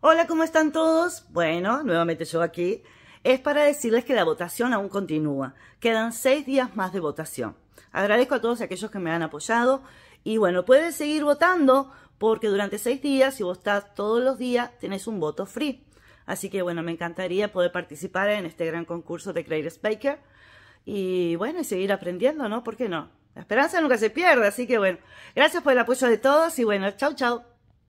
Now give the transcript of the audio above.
Hola, ¿cómo están todos? Bueno, nuevamente yo aquí. Es para decirles que la votación aún continúa. Quedan seis días más de votación. Agradezco a todos aquellos que me han apoyado. Y bueno, pueden seguir votando porque durante seis días, si vos estás todos los días, tenés un voto free. Así que bueno, me encantaría poder participar en este gran concurso de Creators Baker. Y bueno, y seguir aprendiendo, ¿no? ¿Por qué no? La esperanza nunca se pierde, así que bueno, gracias por el apoyo de todos y bueno, chau, chau.